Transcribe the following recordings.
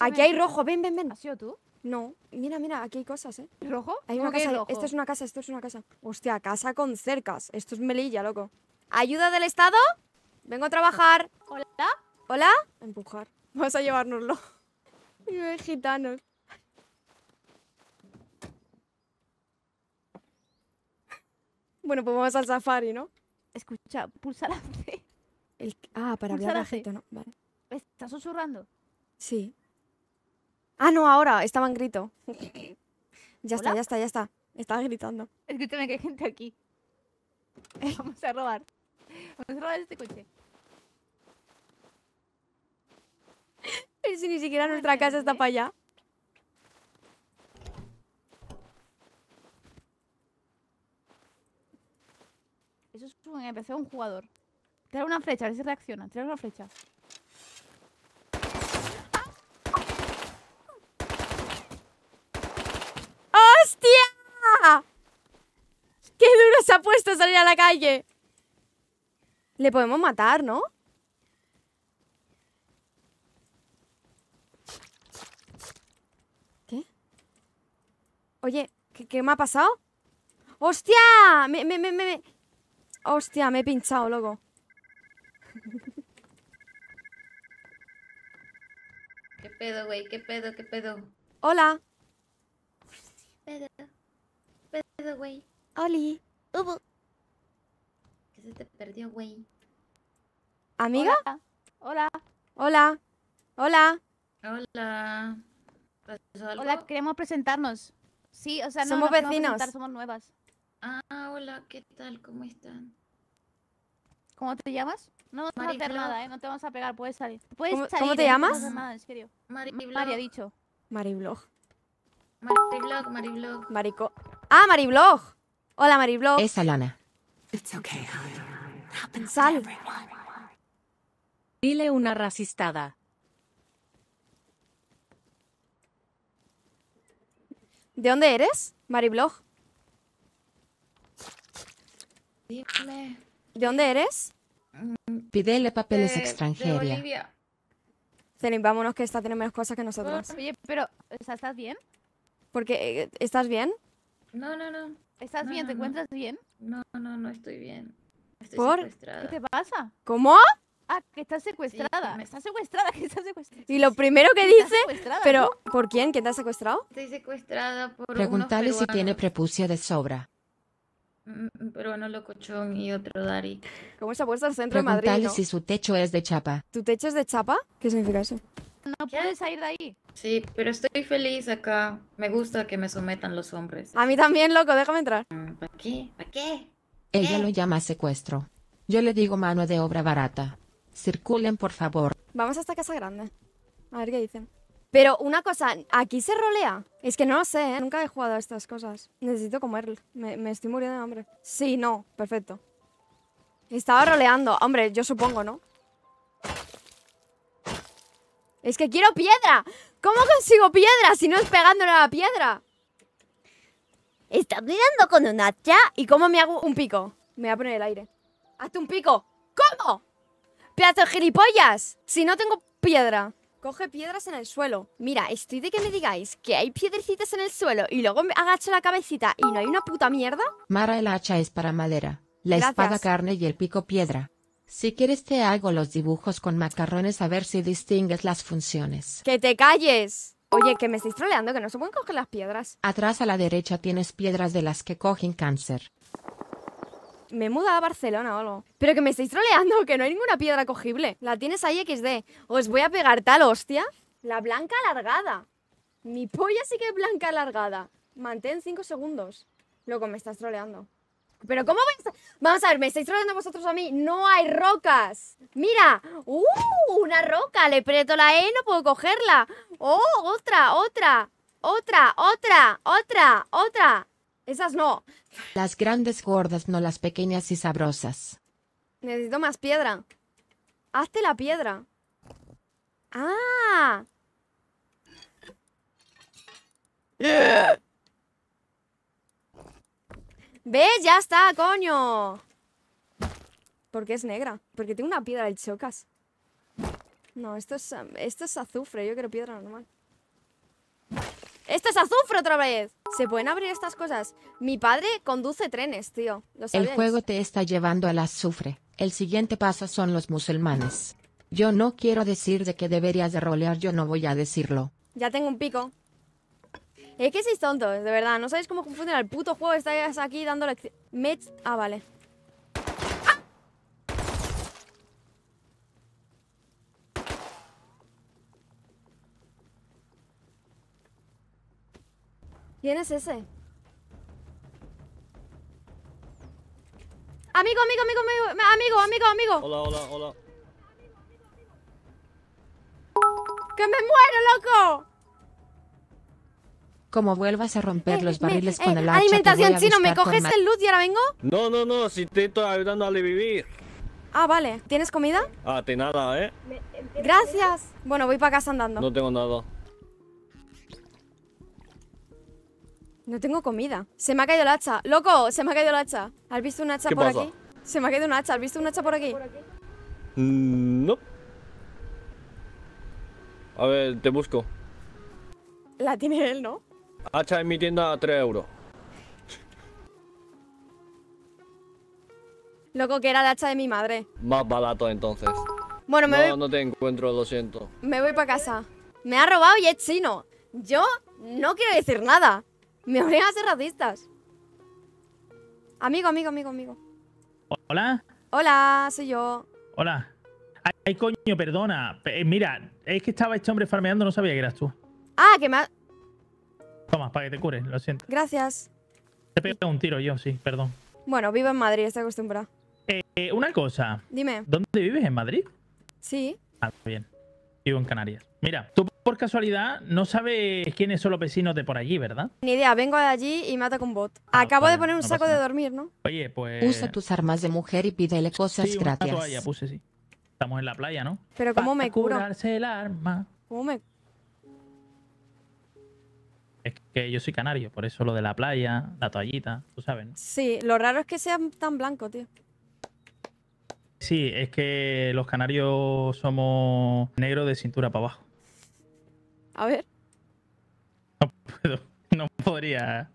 Aquí hay rojo, ven, ven, ven. ¿Has sido tú? No, mira, mira, aquí hay cosas, ¿eh? ¿Rojo? Hay una casa, esto es una casa, esto es una casa. Hostia, casa con cercas. Esto es Melilla, loco. ¿Ayuda del Estado? Vengo a trabajar. ¿Hola? ¿Hola? Empujar. Vamos a llevárnoslo. Vive gitanos. Bueno, pues vamos al safari, ¿no? Escucha, pulsa la ah, para hablar la gente, ¿no? Vale. ¿Estás susurrando? Sí. Ah, no, ahora, estaba en grito. ya está, ya está, ya está. Estaba gritando. Escúchame que hay gente aquí. Vamos a robar. Vamos a robar este coche. Es si ni siquiera nuestra casa está para allá. Eso es un NPC un jugador. Tira una flecha, a ver si reacciona. Tira una flecha. se ha puesto a salir a la calle. Le podemos matar, ¿no? ¿Qué? Oye, ¿qué, me ha pasado? ¡Hostia! Me, me, me, me... ¡Hostia! Me he pinchado, loco. ¿Qué pedo, güey? ¿Qué pedo? ¿Qué pedo? Hola. Pedo. Pedo, güey. Oli. Ubu. ¿Qué se te perdió, güey? ¿Amiga? Hola. Hola. Hola. Hola. Hola, queremos presentarnos. Sí, o sea, no somos vecinos. Somos nuevas. Ah, hola, ¿qué tal? ¿Cómo están? ¿Cómo te llamas? No vamos a hacer nada, ¿eh? No te vamos a pegar, puedes salir. Puedes ¿Cómo, salir, ¿cómo te eh? llamas? No nada, en serio. Mariblog. Mari ha dicho. Mariblog. Mariblog, Mariblog. Marico. Ah, Mariblog. Hola, Mariblog! Es Alana. Dile una racistada. ¿De dónde eres, Mariblog? ¿De dónde eres? Pídele papeles de, extranjeros. vámonos que esta tiene menos cosas que nosotros. Oye, pero, ¿estás bien? ¿Por Porque, eh, ¿estás bien? No, no, no. ¿Estás bien? ¿Te encuentras bien? No, no, no estoy bien. Estoy ¿Por? ¿Qué te pasa? ¿Cómo? Ah, que estás secuestrada. me... está secuestrada, que estás secuestrada. Y lo primero que dice, pero ¿por quién? ¿Quién te ha secuestrado? Estoy secuestrada por Preguntale si tiene prepucio de sobra. Mm, pero lo locochón y otro Dari. ¿Cómo se ha puesto al centro de Madrid? Preguntale si su techo es de chapa. ¿Tu techo es de chapa? ¿Qué significa eso? No puedes salir de ahí. Sí, pero estoy feliz acá. Me gusta que me sometan los hombres. A mí también, loco, déjame entrar. Mm, ¿Para qué? ¿Para qué? Ella lo llama secuestro. Yo le digo mano de obra barata. Circulen, por favor. Vamos a esta Casa Grande. A ver qué dicen. Pero una cosa, ¿aquí se rolea? Es que no lo sé, ¿eh? Nunca he jugado a estas cosas. Necesito comer. Me, me estoy muriendo de hambre. Sí, no. Perfecto. Estaba roleando. Hombre, yo supongo, ¿no? Es que quiero piedra. ¿Cómo consigo piedra si no es pegándole a la piedra? Estás mirando con un hacha. ¿Y cómo me hago un pico? Me voy a poner el aire. ¡Hazte un pico! ¿Cómo? ¡Pedazo de gilipollas! Si no tengo piedra. Coge piedras en el suelo. Mira, estoy de que me digáis que hay piedrecitas en el suelo y luego me agacho la cabecita y no hay una puta mierda. Mara, el hacha es para madera. La espada carne y el pico piedra. Si quieres te hago los dibujos con macarrones a ver si distingues las funciones. ¡Que te calles! Oye, que me estáis troleando, que no se pueden coger las piedras. Atrás a la derecha tienes piedras de las que cogen cáncer. Me muda a Barcelona o algo. Pero que me estáis troleando, que no hay ninguna piedra cogible. La tienes ahí XD. Os voy a pegar tal hostia. La blanca alargada. Mi polla sí que es blanca alargada. Mantén 5 segundos. Loco, me estás troleando. Pero ¿cómo vais? Vamos a ver, me estáis robando vosotros a mí. No hay rocas. Mira, uh, una roca. Le preto la E, no puedo cogerla. Oh, otra, otra, otra, otra, otra, otra. Esas no. Las grandes gordas, no las pequeñas y sabrosas. Necesito más piedra. Hazte la piedra. Ah. Yeah. ¡Ve! ¡Ya está, coño! ¿Por es negra? Porque tengo una piedra del chocas. No, esto es, esto es azufre. Yo quiero piedra normal. ¡Esto es azufre otra vez! ¿Se pueden abrir estas cosas? Mi padre conduce trenes, tío. el juego te está llevando al azufre. El siguiente paso son los musulmanes. Yo no quiero decir de que deberías de rolear, yo no voy a decirlo. Ya tengo un pico. Es que sois tontos, de verdad. No sabéis cómo funciona el puto juego. Estáis aquí dando la Ah, vale. ¿Quién es ese? Amigo, amigo, amigo, amigo, amigo, amigo, amigo. Hola, hola, hola. ¡Que me muero, loco! Como vuelvas a romper eh, los barriles eh, con el hacha, Alimentación chino, ¿me coges el luz y ahora vengo? No, no, no, si te estoy ayudando a vivir. Ah, vale. ¿Tienes comida? Ah, te nada, ¿eh? ¿eh? Gracias. Bueno, voy para casa andando. No tengo nada. No tengo comida. Se me ha caído la hacha. ¡Loco! Se me ha caído la hacha. ¿Has visto un hacha por aquí? Se me ha caído un hacha. ¿Has visto un hacha por aquí? Mm, no. A ver, te busco. La tiene él, ¿no? Hacha ah, en mi tienda a 3 euros. Loco, que era la hacha de mi madre. Más barato entonces. Bueno, me no, voy... no te encuentro, lo siento. Me voy para casa. Me ha robado y es chino. Yo no quiero decir nada. Me obligan a ser racistas. Amigo, amigo, amigo, amigo. ¿Hola? Hola, soy yo. Hola. Ay, coño, perdona. Eh, mira, es que estaba este hombre farmeando, no sabía que eras tú. Ah, que me ha... Toma, para que te cure, lo siento. Gracias. Te pego un tiro yo, sí, perdón. Bueno, vivo en Madrid, estoy acostumbrada. Eh, eh, una cosa. Dime. ¿Dónde vives? ¿En Madrid? Sí. Ah, bien. Vivo en Canarias. Mira, tú por casualidad no sabes quiénes son los vecinos de por allí, ¿verdad? Ni idea, vengo de allí y mata con bot. Ah, Acabo de poner un saco de dormir, ¿no? Oye, pues... Usa tus armas de mujer y pídele cosas gratis. puse, sí. Estamos en la playa, ¿no? Pero ¿cómo me curo? curarse el arma. ¿Cómo me yo soy canario, por eso lo de la playa, la toallita, tú sabes, Sí, lo raro es que sea tan blanco, tío. Sí, es que los canarios somos negros de cintura para abajo. A ver. No puedo, no podría.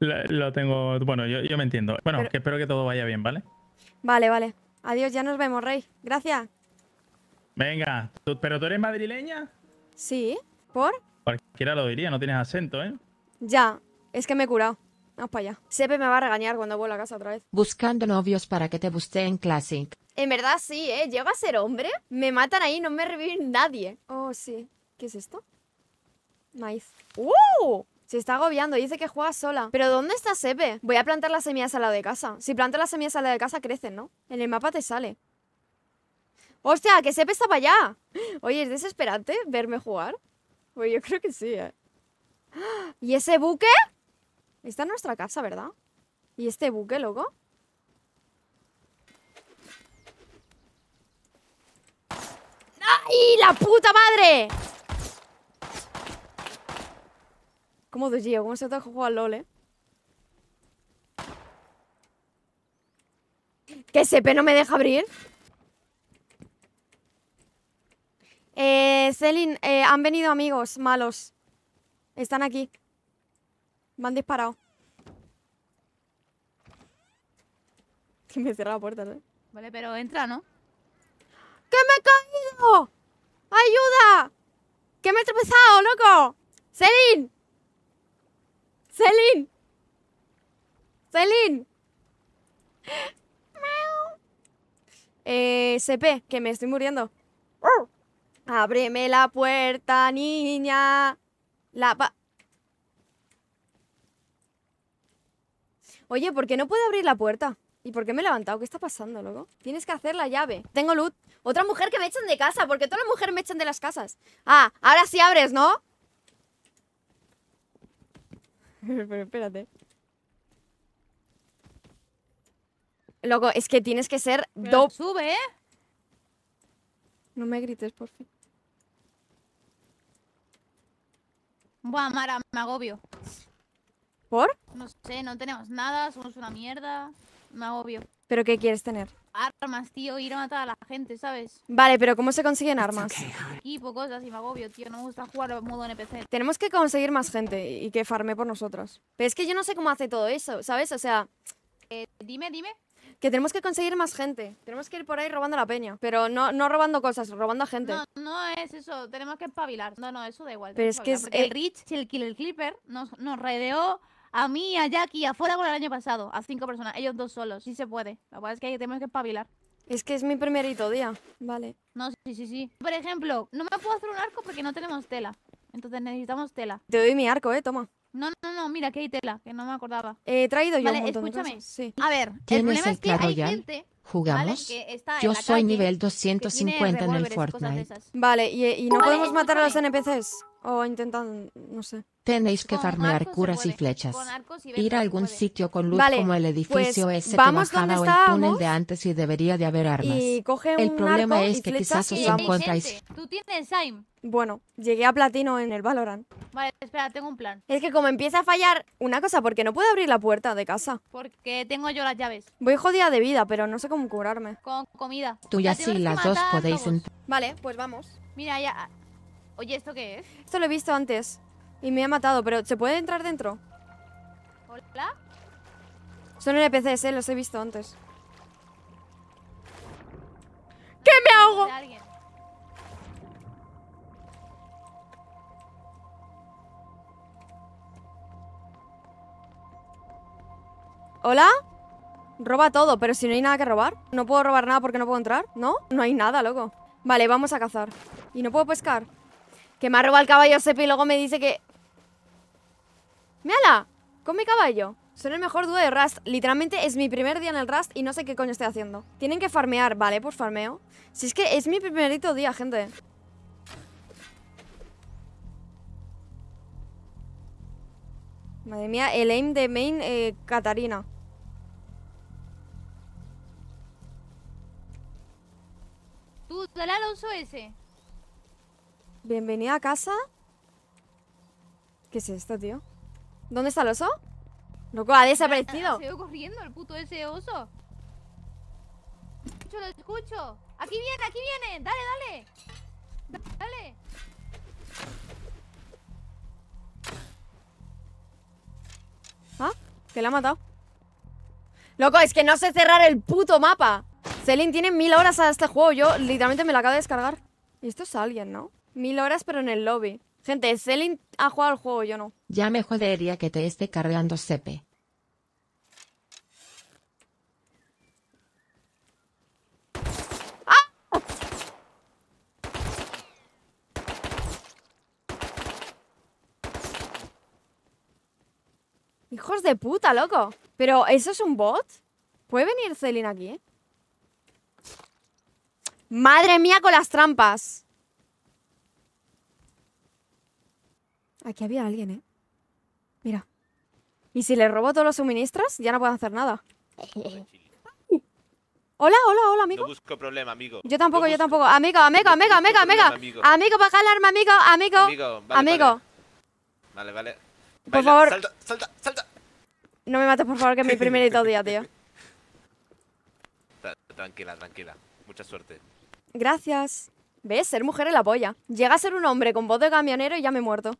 Lo, tengo. Bueno, yo, me entiendo. Bueno, espero que todo vaya bien, ¿vale? Vale, vale. Adiós, ya nos vemos, Rey. Gracias. Venga, ¿pero tú eres madrileña? Sí, ¿por? Cualquiera lo diría, no tienes acento, ¿eh? Ya, es que me he curado. Vamos para allá. Sepe me va a regañar cuando vuelva a casa otra vez. Buscando novios para que te en Classic. En verdad sí, ¿eh? Llego a ser hombre, me matan ahí, no me revive nadie. Oh, sí. ¿Qué es esto? Maíz. ¡Uh! Se está agobiando, dice que juega sola. ¿Pero dónde está Sepe? Voy a plantar las semillas al lado de casa. Si plantas las semillas al lado de casa, crecen, ¿no? En el mapa te sale. ¡Hostia, que Sepe está para allá! Oye, ¿es desesperante verme jugar? Pues yo creo que sí, ¿eh? ¿Y ese buque? Está en nuestra casa, ¿verdad? ¿Y este buque, loco? ¡Ay, la puta madre! ¿Cómo te llevo? ¿Cómo se te deja jugar LOL, eh? ¿Que sepe no me deja abrir? Eh, Celine, eh, han venido amigos malos. Están aquí. Me han disparado. Que me cierra la puerta, ¿no? Vale, pero entra, ¿no? ¡Que me he caído! ¡Ayuda! ¡Que me he tropezado, loco! celine ¡Celín! ¡Celín! Eh, CP, que me estoy muriendo. Ábreme la puerta, niña. La Oye, ¿por qué no puedo abrir la puerta? ¿Y por qué me he levantado? ¿Qué está pasando, loco? Tienes que hacer la llave. Tengo luz. Otra mujer que me echan de casa, ¿Por qué todas las mujeres me echan de las casas. Ah, ahora sí abres, ¿no? Pero espérate. Loco, es que tienes que ser... sube, ¿eh? No me grites, por fin. Buah, Mara, me agobio. ¿Por? No sé, no tenemos nada, somos una mierda. Me agobio. ¿Pero qué quieres tener? Armas, tío, ir a matar a la gente, ¿sabes? Vale, pero ¿cómo se consiguen armas? Equipo, cosas y me agobio, tío. No me gusta jugar en modo NPC. Tenemos que conseguir más gente y que farme por nosotros. Pero es que yo no sé cómo hace todo eso, ¿sabes? O sea... Eh, dime, dime. Que tenemos que conseguir más gente. Tenemos que ir por ahí robando la peña. Pero no, no robando cosas, robando a gente. No, no es eso. Tenemos que espabilar. No, no, eso da igual. Pero es que el eh, Rich, el Killer Clipper, nos, nos a mí, a Jackie, afuera con el año pasado. A cinco personas, ellos dos solos. Sí se puede. La verdad es que tenemos que espabilar. Es que es mi primerito día. Vale. No, sí, sí, sí. Por ejemplo, no me puedo hacer un arco porque no tenemos tela. Entonces necesitamos tela. Te doy mi arco, eh, toma. No, no, no, mira, que hay tela, que no me acordaba. Eh, he traído yo un montón escúchame. De cosas. A ver, el problema es que hay ¿Jugamos? yo soy nivel 250 en el Fortnite. Vale, ¿y, eh, no podemos matar a los NPCs? O intentan, no sé. Tenéis que farmear curas y flechas. Ir a algún sitio con luz como el pues edificio ese que bajaba o el túnel de antes y debería de haber armas. el problema es que quizás os encontráis. Tú tienes Bueno, llegué a platino en el Valorant. Vale, espera, tengo un plan. Es que como empieza a fallar una cosa, porque no puedo abrir la puerta de casa. Porque tengo yo las llaves. Voy jodida de vida, pero no sé cómo curarme. Con comida. Tú y así las dos podéis entrar. Vale, pues vamos. Mira, ya Oye, ¿esto qué es? Esto lo he visto antes y me ha matado, pero ¿se puede entrar dentro? ¿Hola? Son NPCs, eh, los he visto antes. ¿Qué me hago? ¿Hola? Roba todo, pero si no hay nada que robar No puedo robar nada porque no puedo entrar, ¿no? No hay nada, loco Vale, vamos a cazar ¿Y no puedo pescar? Que me ha robado el caballo ese y luego me dice que... ¡Mírala! Con mi caballo. Son el mejor dúo de Rust. Literalmente es mi primer día en el Rust y no sé qué coño estoy haciendo. Tienen que farmear, ¿vale? por pues farmeo. Si es que es mi primerito día, gente. Madre mía, el aim de main eh, Catarina. Tú, dale uso ese. Bienvenida a casa. ¿Qué es esto, tío? ¿Dónde está el oso? Loco, ha desaparecido. Se corriendo el puto ese oso. Lo escucho, lo escucho. Aquí viene, aquí viene. Dale, dale. dale. Ah, que la ha matado. Loco, es que no sé cerrar el puto mapa. Selin tiene mil horas a este juego. Yo literalmente me la acabo de descargar. Y esto es alguien, ¿no? Mil horas, pero en el lobby. Gente, Selin ha jugado el juego, yo no. Ya me jodería que te esté cargando Sepe. ¡Ah! Hijos de puta, loco. Pero, ¿eso es un bot? ¿Puede venir Celine aquí? Madre mía con las trampas. Aquí había alguien, ¿eh? Mira. ¿Y si le robo todos los suministros? Ya no puedo hacer nada. Hola, hola, hola, amigo. No busco problema, amigo. Yo tampoco, yo tampoco. Amigo, amigo, amigo, amigo, amigo. Amigo, baja el arma, amigo, amigo. Amigo, vale, Vale, Por favor. Salta, salta, salta. No me mates, por favor, que es mi primer día, tío. Tranquila, tranquila. Mucha suerte. Gracias. ¿Ves? Ser mujer es la polla. Llega a ser un hombre con voz de camionero y ya me he muerto.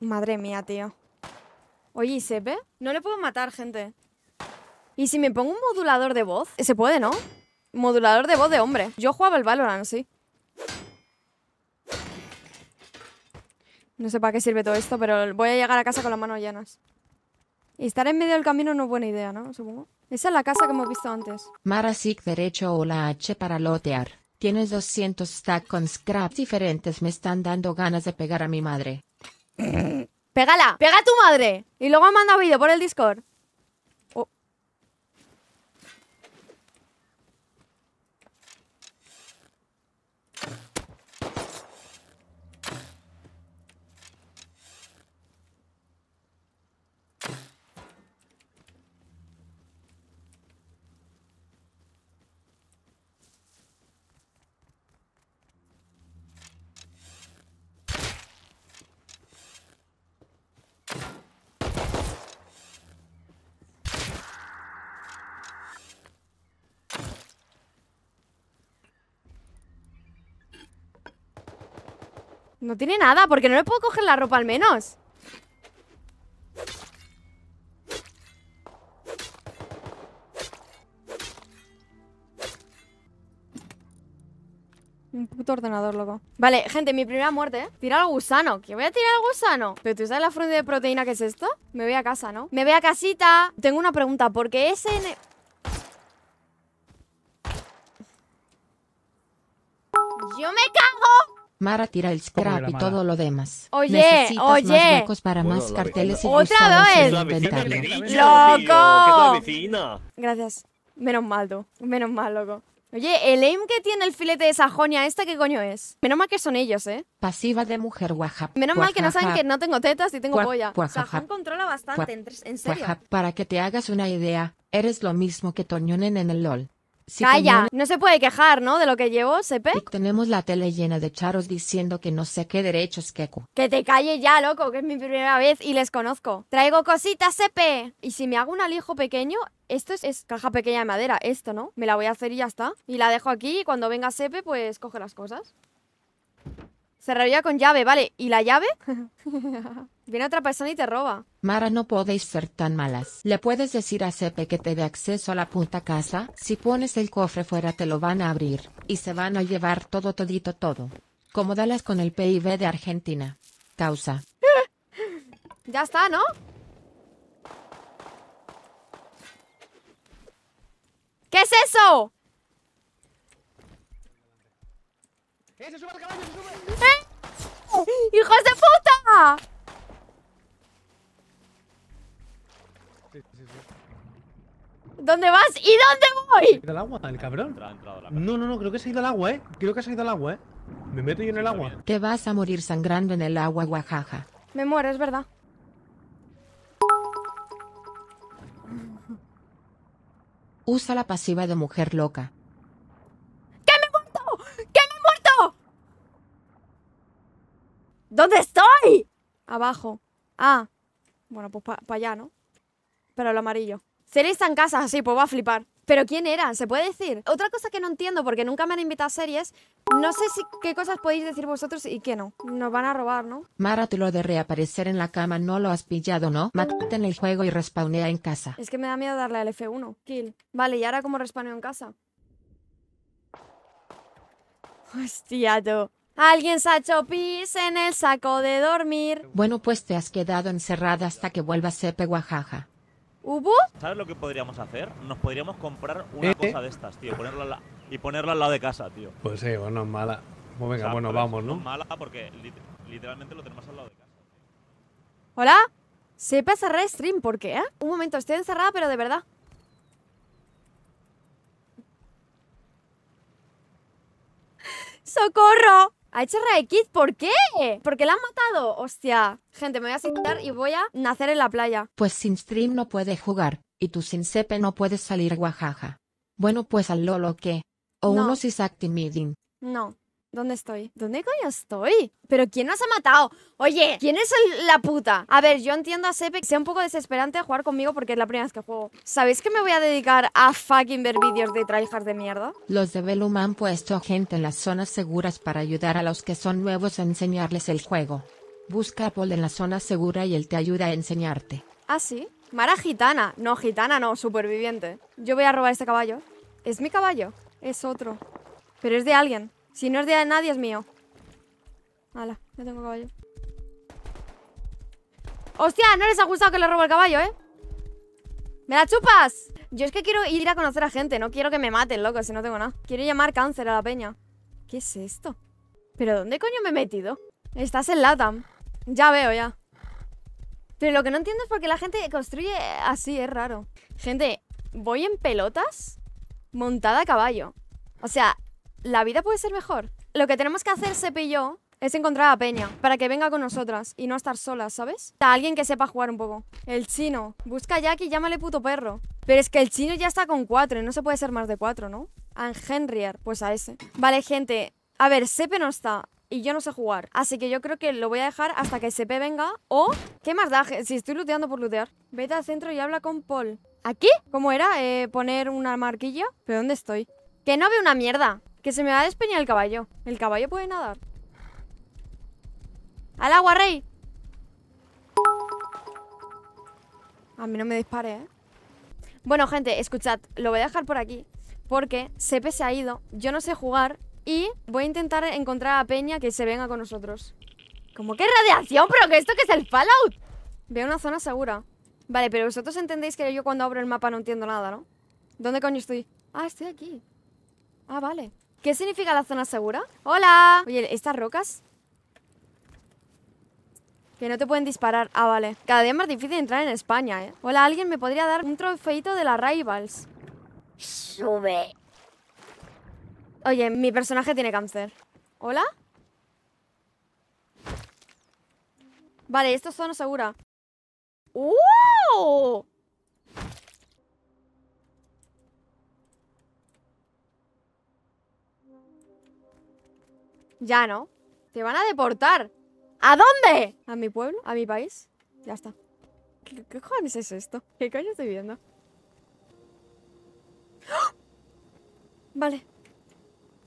Madre mía, tío. Oye, ¿y ve? No le puedo matar, gente. ¿Y si me pongo un modulador de voz? Se puede, ¿no? Modulador de voz de hombre. Yo jugaba el Valorant, sí. No sé para qué sirve todo esto, pero voy a llegar a casa con las manos llenas. Y estar en medio del camino no es buena idea, ¿no? Supongo. Esa es la casa que hemos visto antes. Marasik derecho o la H para lotear. Tienes 200 stacks con scraps diferentes. Me están dando ganas de pegar a mi madre. ¡Pégala! ¡Pega a tu madre! Y luego manda vídeo por el Discord. No tiene nada, porque no le puedo coger la ropa al menos. Un puto ordenador, loco. Vale, gente, mi primera muerte, ¿eh? Tira al gusano. ¿Que voy a tirar al gusano? ¿Pero tú sabes la fruta de proteína que es esto? Me voy a casa, ¿no? Me voy a casita. Tengo una pregunta. ¿Por qué ese... Mara tira el scrap y todo lo demás. Oye, Necesitas oye. más para más carteles y ¡Otra vez! ¡Loco! Gracias. Menos mal, tú. Menos mal, loco. Oye, el aim que tiene el filete de Sajonia, ¿esta qué coño es? Menos mal que son ellos, ¿eh? Pasiva de mujer guajap. Menos mal que no saben que no tengo tetas y tengo polla. Sajón controla bastante, en serio. para que te hagas una idea, eres lo mismo que Toñonen en el LOL. Calla, no... se puede quejar, ¿no? De lo que llevo, Sepe. tenemos la tele llena de charos diciendo que no sé qué derechos queco. Que te calle ya, loco, que es mi primera vez y les conozco. Traigo cositas, Sepe. Y si me hago un alijo pequeño, esto es, es, caja pequeña de madera, esto, ¿no? Me la voy a hacer y ya está. Y la dejo aquí y cuando venga Sepe, pues coge las cosas. Cerraría con llave, vale. ¿Y la llave? Viene otra persona y te roba. Mara, no podéis ser tan malas. ¿Le puedes decir a Sepe que te dé acceso a la puta casa? Si pones el cofre fuera te lo van a abrir, y se van a llevar todo todito todo. Como Dalas con el PIB de Argentina. Causa. ya está, ¿no? ¿Qué es eso? ¡Eh, se sube al caballo, se sube! ¿Eh? ¡Hijos de puta! ¿Dónde vas y dónde voy? Se ha al agua, el cabrón. no, no, no, creo que se ha ido al agua, eh. Creo que se ha ido al agua, eh. Me meto yo en el agua. Te vas a morir sangrando en el agua, guajaja. Me muero, es verdad. Usa la pasiva de mujer loca. ¿Dónde estoy? Abajo. Ah. Bueno, pues para allá, ¿no? Pero lo amarillo. está en casa, así, pues va a flipar. ¿Pero quién era? ¿Se puede decir? Otra cosa que no entiendo, porque nunca me han invitado a series, no sé si qué cosas podéis decir vosotros y qué no. Nos van a robar, ¿no? Mara, tú lo de reaparecer en la cama no lo has pillado, ¿no? Matate en el juego y respawnea en casa. Es que me da miedo darle al F1. Kill. Vale, ¿y ahora cómo respawneo en casa? Hostia, Alguien hecho pis en el saco de dormir. Bueno, pues te has quedado encerrada hasta que vuelva Sepe Guajaja. Ubu. ¿Sabes lo que podríamos hacer? Nos podríamos comprar una eh, cosa eh. de estas, tío. Ponerla y ponerla al lado de casa, tío. Pues sí, bueno, mala. Pues venga, bueno, vamos, ¿no? Es mala porque literalmente lo tenemos al lado de casa. ¿Hola? Sepa cerrar stream, ¿por qué? Eh? Un momento, estoy encerrada, pero de verdad. ¡Socorro! ¿Ha hecho de ¿Por qué? Porque la han matado? Hostia. Gente, me voy a sentar y voy a nacer en la playa. Pues sin stream no puede jugar, y tú sin sepe no puedes salir guajaja. Bueno pues al lolo que. O unos Isaac meeting. No. ¿Dónde estoy? ¿Dónde coño estoy? ¿Pero quién nos ha matado? Oye, ¿quién es la puta? A ver, yo entiendo a Sepe que sea un poco desesperante jugar conmigo porque es la primera vez que juego. ¿Sabéis que me voy a dedicar a fucking ver vídeos de tryhards de mierda? Los de Velum han puesto gente en las zonas seguras para ayudar a los que son nuevos a enseñarles el juego. Busca a Paul en la zona segura y él te ayuda a enseñarte. ¿Ah, sí? Mara gitana. No, gitana no, superviviente. Yo voy a robar este caballo. ¿Es mi caballo? Es otro. Pero es de alguien. Si no es de nadie, es mío. Hala, ya tengo caballo. ¡Hostia! No les ha gustado que le robo el caballo, ¿eh? ¡Me la chupas! Yo es que quiero ir a conocer a gente. No quiero que me maten, loco, si no tengo nada. Quiero llamar cáncer a la peña. ¿Qué es esto? ¿Pero dónde coño me he metido? Estás en Latam. Ya veo, ya. Pero lo que no entiendo es por qué la gente construye así, es raro. Gente, voy en pelotas montada a caballo. O sea, la vida puede ser mejor. Lo que tenemos que hacer, Sepe y yo, es encontrar a Peña para que venga con nosotras y no estar solas, ¿sabes? A alguien que sepa jugar un poco. El chino. Busca a Jack y llámale puto perro. Pero es que el chino ya está con cuatro y no se puede ser más de cuatro, ¿no? A Henrier, pues a ese. Vale, gente. A ver, Sepe no está y yo no sé jugar. Así que yo creo que lo voy a dejar hasta que Sepe venga o... ¿Qué más da? Si estoy looteando por lootear. Vete al centro y habla con Paul. ¿Aquí? ¿Cómo era? Eh, ¿Poner una marquilla? ¿Pero dónde estoy? ¡Que no veo una mierda! Que se me va a despeñar el caballo. El caballo puede nadar. ¡Al agua, rey! A mí no me dispare, ¿eh? Bueno, gente, escuchad, lo voy a dejar por aquí. Porque Sepe se ha ido, yo no sé jugar. Y voy a intentar encontrar a Peña que se venga con nosotros. ¿Cómo que radiación? ¿Pero que esto que es el Fallout? Veo una zona segura. Vale, pero vosotros entendéis que yo cuando abro el mapa no entiendo nada, ¿no? ¿Dónde coño estoy? Ah, estoy aquí. Ah, vale. ¿Qué significa la zona segura? ¡Hola! Oye, ¿estas rocas? Que no te pueden disparar. Ah, vale. Cada día es más difícil entrar en España, ¿eh? Hola, ¿alguien me podría dar un trofeito de la Rivals? Sube. Oye, mi personaje tiene cáncer. ¿Hola? Vale, esto es zona segura. ¡Uh! Ya no. Te van a deportar. ¿A dónde? A mi pueblo, a mi país. Ya está. ¿Qué, cojones es esto? ¿Qué coño estoy viendo? ¡Ah! Vale.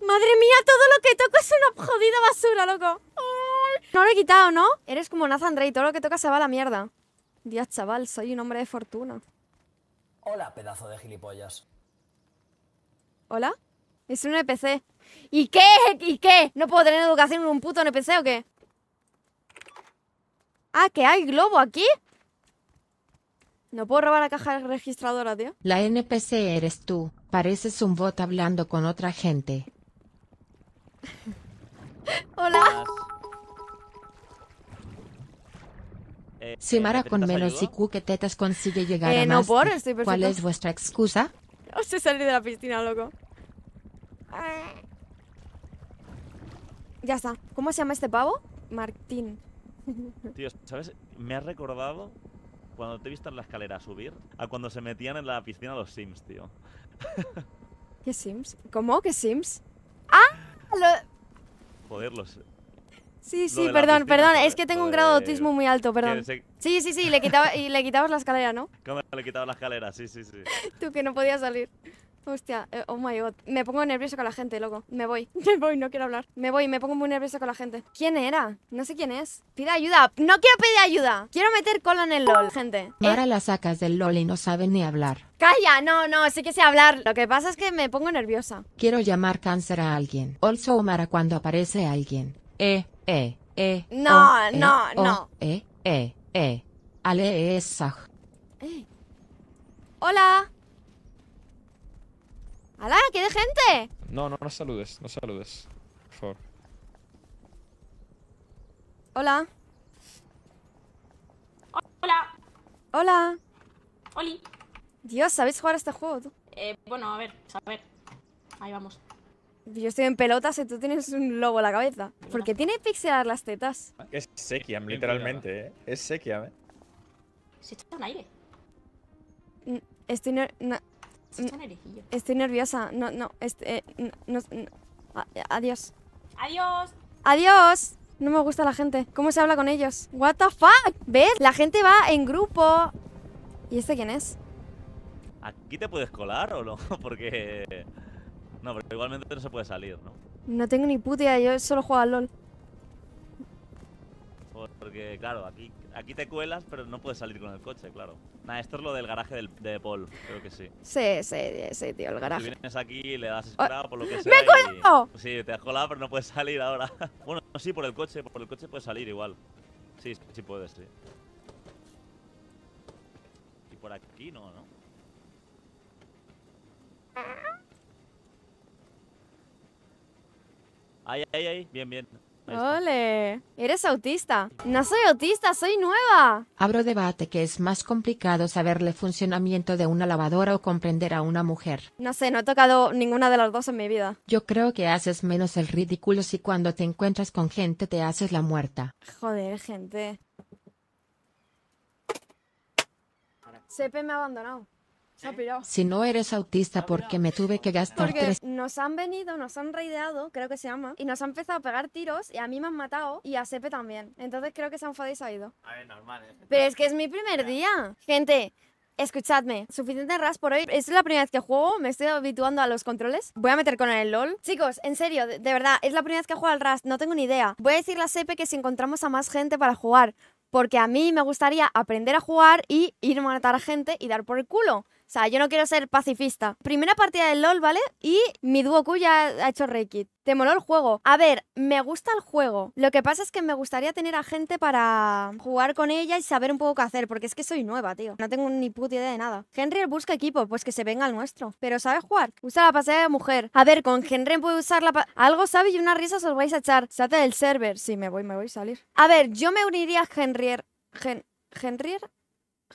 Madre mía, todo lo que toco es una jodida basura, loco. No lo he quitado, ¿no? Eres como Nathan Drake, todo lo que toca se va a la mierda. Dios, chaval, soy un hombre de fortuna. Hola, pedazo de gilipollas. ¿Hola? Es un NPC. E ¿Y qué? ¿Y qué? ¿No puedo tener educación en un puto NPC o qué? Ah, ¿que hay globo aquí? No puedo robar la caja registradora, tío. La NPC eres tú. Pareces un bot hablando con otra gente. Hola. Simara con menos IQ que tetas consigue llegar eh, a ¿Cuál es vuestra excusa? No he salir de la piscina, loco. Ya está. ¿Cómo se llama este pavo? Martín. Tío, ¿sabes? Me has recordado cuando te he visto en la escalera subir a cuando se metían en la piscina los Sims, tío. ¿Qué Sims? ¿Cómo? ¿Qué Sims? ¡Ah! Lo... Sí, sí, perdón, perdón. Es que tengo un grado de autismo muy alto, perdón. Sí, sí, sí, le quitaba, y le quitabas la escalera, ¿no? ¿Cómo? le quitabas la escalera, sí, sí, sí. Tú que no podías salir. Hostia, eh, oh my god. Me pongo nervioso con la gente, loco. Me voy. Me voy, no quiero hablar. Me voy, me pongo muy nervioso con la gente. ¿Quién era? No sé quién es. Pide ayuda. No quiero pedir ayuda. Quiero meter cola en el LOL, gente. Eh. Ahora la sacas del LOL y no saben ni hablar. Calla, no, no, sí que sé hablar. Lo que pasa es que me pongo nerviosa. Quiero llamar cáncer a alguien. Also Mara cuando aparece alguien. Eh, eh, eh. No, no, no. eh, eh, eh. Ale es Hola qué hay gente! No, no, no saludes, no saludes. Por favor. Hola. Hola. Hola. Oli. Dios, ¿sabéis jugar a este juego tú? Eh, bueno, a ver, a ver. Ahí vamos. Yo estoy en pelotas y tú tienes un lobo en la cabeza. Porque tiene pixelar las tetas. Es Sekiam, literalmente, ¿eh? Es Sekiam, ¿eh? Se está en aire. Estoy... en... Mm, estoy nerviosa. No, no, este, eh, adiós. Adiós. Adiós. No me gusta la gente. ¿Cómo se habla con ellos? What the fuck? ¿Ves? La gente va en grupo. ¿Y este quién es? ¿Aquí te puedes colar o no? porque... No, pero igualmente no se puede salir, ¿no? No tengo ni putia. Yo solo juego al LOL. Porque, claro, aquí aquí te cuelas, pero no puedes salir con el coche, claro. Nah, esto es lo del garaje de Paul, creo que sí. Sí, sí, sí, tío, el garaje. Si vienes aquí y le das ah, esperado por lo que sea. ¡Me he Sí, te has colado, pero no puedes salir ahora. bueno, sí, por el coche, por el coche puedes salir igual. Sí, sí puedes, sí. Y por aquí no, ¿no? Ahí, ahí, ahí. Bien, bien. Ole, eres autista. No soy autista, soy nueva. Abro debate que es más complicado saberle funcionamiento de una lavadora o comprender a una mujer. No sé, no he tocado ninguna de las dos en mi vida. Yo creo que haces menos el ridículo si cuando te encuentras con gente te haces la muerta. Joder, gente. Sepe me ha abandonado. ¿Eh? Si no eres autista, porque me tuve que gastar tres? Nos han venido, nos han raideado, creo que se llama, y nos han empezado a pegar tiros y a mí me han matado y a Sepe también. Entonces creo que se han enfadado y A ver, normal, ¿eh? Pero es que es mi primer día. Gente, Escuchadme, suficiente ras por hoy. Es la primera vez que juego, me estoy habituando a los controles. Voy a meter con el LOL. Chicos, en serio, de, verdad, es la primera vez que juego al ras, no tengo ni idea. Voy a decirle a Sepe que si encontramos a más gente para jugar, porque a mí me gustaría aprender a jugar y ir a matar a gente y dar por el culo. O sea, yo no quiero ser pacifista. Primera partida del LOL, ¿vale? Y mi Q ya ha hecho Reiki. Te moló el juego. A ver, me gusta el juego. Lo que pasa es que me gustaría tener a gente para jugar con ella y saber un poco qué hacer, porque es que soy nueva, tío. No tengo ni puta idea de nada. Henry busca equipo, pues que se venga al nuestro. Pero sabe jugar. Usa la pasada de mujer. A ver, con Henry puede usar la Algo sabe y una risa os vais a echar. Salte del server. Sí, me voy, me voy a salir. A ver, yo me uniría a Henry. Henry.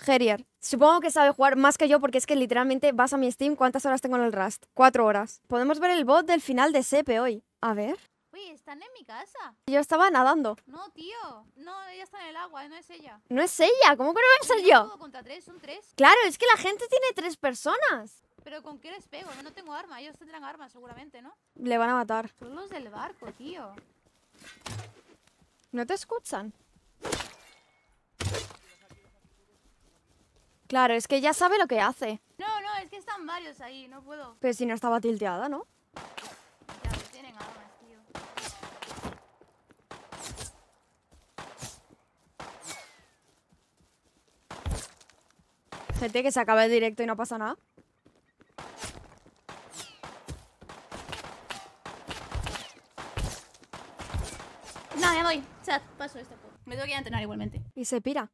Herier, Supongo que sabe jugar más que yo porque es que literalmente vas a mi Steam. ¿Cuántas horas tengo en el Rust? Cuatro horas. Podemos ver el bot del final de Sepe hoy. A ver. Uy, están en mi casa. Yo estaba nadando. No, tío. No, ella está en el agua, no es ella. No es ella. ¿Cómo que no voy a ser yo? son tres. Claro, es que la gente tiene tres personas. Pero ¿con qué les pego? No tengo arma. Ellos tendrán armas seguramente, ¿no? Le van a matar. Son los del barco, tío. No te escuchan. Claro, es que ya sabe lo que hace. No, no, es que están varios ahí, no puedo. Pero si no estaba tilteada, ¿no? Ya, tienen armas, tío. Gente que se acaba el directo y no pasa nada. No, ya voy. Chat, paso esto. Pues. Me tengo que ir a entrenar igualmente. Y se pira.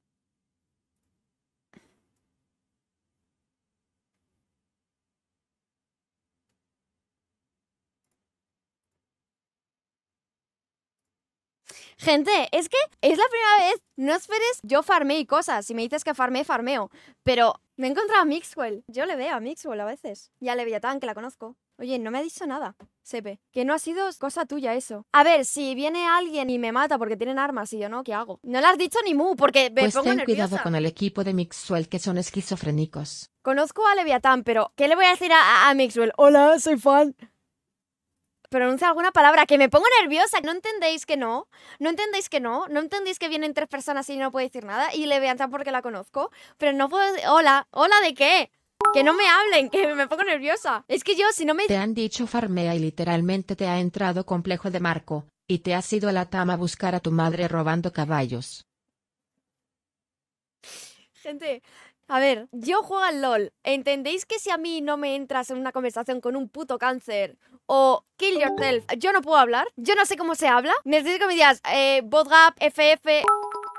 Gente, es que es la primera vez. No esperes, yo farmé y cosas. Si me dices que farmé, farmeo. Pero me he encontrado a Mixwell. Yo le veo a Mixwell a veces. Y a Leviatán, que la conozco. Oye, no me ha dicho nada, Sepe. Que no ha sido cosa tuya eso. A ver, si viene alguien y me mata porque tienen armas y yo no, ¿qué hago? No le has dicho ni mu, porque me pues ten cuidado con el equipo de Mixwell, que son esquizofrénicos. Conozco a Leviatán, pero ¿qué le voy a decir a Mixwell? Hola, soy fan pronuncia alguna palabra que me pongo nerviosa. No entendéis que no, no entendéis que no, no entendéis que vienen tres personas y no puedo decir nada y le vean tan porque la conozco, pero no puedo decir, hola, hola de qué. Que no me hablen, que me pongo nerviosa. Es que yo, si no me... Te han dicho farmea y literalmente te ha entrado complejo de Marco, y te has ido a la tama a buscar a tu madre robando caballos. Gente, a ver, yo juego al LOL. ¿Entendéis que si a mí no me entras en una conversación con un puto cáncer o kill yourself, yo no puedo hablar? Yo no sé cómo se habla. Necesito que me digas, eh, botgap, FF,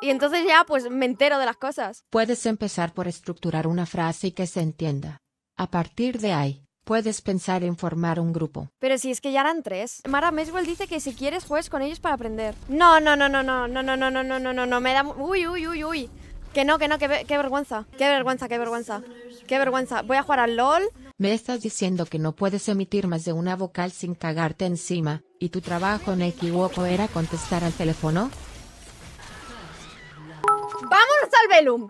y entonces ya pues me entero de las cosas. Puedes empezar por estructurar una frase y que se entienda. A partir de ahí, puedes pensar en formar un grupo. Pero si es que ya eran tres. Mara Meswell dice que si quieres juegues con ellos para aprender. No, no, no, no, no, no, no, no, no, no, no, no, me da... Uy, uy, uy, uy. Que no, que no, que, qué vergüenza. Qué vergüenza, qué vergüenza. Qué vergüenza. Voy a jugar al LOL. Me estás diciendo que no puedes emitir más de una vocal sin cagarte encima, y tu trabajo en Equivoco era contestar al teléfono. ¡Vámonos al Velum!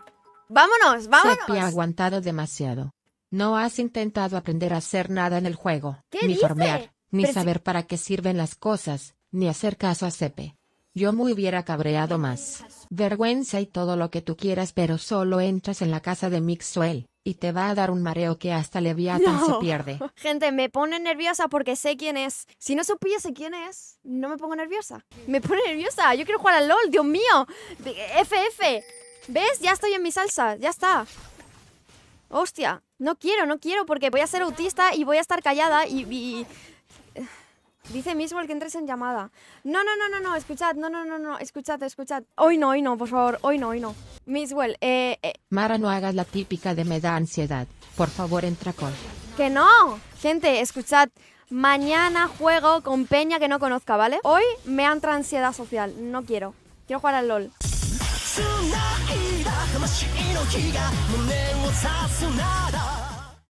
¡Vámonos, vámonos! Sepi ha aguantado demasiado. No has intentado aprender a hacer nada en el juego, ni formear, ni saber para qué sirven las cosas, ni hacer caso a Sepe. Yo me hubiera cabreado más. Vergüenza y todo lo que tú quieras, pero solo entras en la casa de Mixwell y te va a dar un mareo que hasta Leviathan se pierde. Gente, me pone nerviosa porque sé quién es. Si no supiese quién es, no me pongo nerviosa. Me pone nerviosa. Yo quiero jugar al LOL, Dios mío. FF. ¿Ves? Ya estoy en mi salsa. Ya está. Hostia. No quiero, no quiero porque voy a ser autista y voy a estar callada y Dice Well que entres en llamada. No, no, no, no, no, escuchad, no, no, no, no, escuchad, escuchad. Hoy no, hoy no, por favor, hoy no, hoy no. Misswell, eh, eh. Mara, no hagas la típica de me da ansiedad. Por favor, entra con. ¡Que no! Gente, escuchad. Mañana juego con Peña que no conozca, ¿vale? Hoy me entra ansiedad social, no quiero. Quiero jugar al LOL.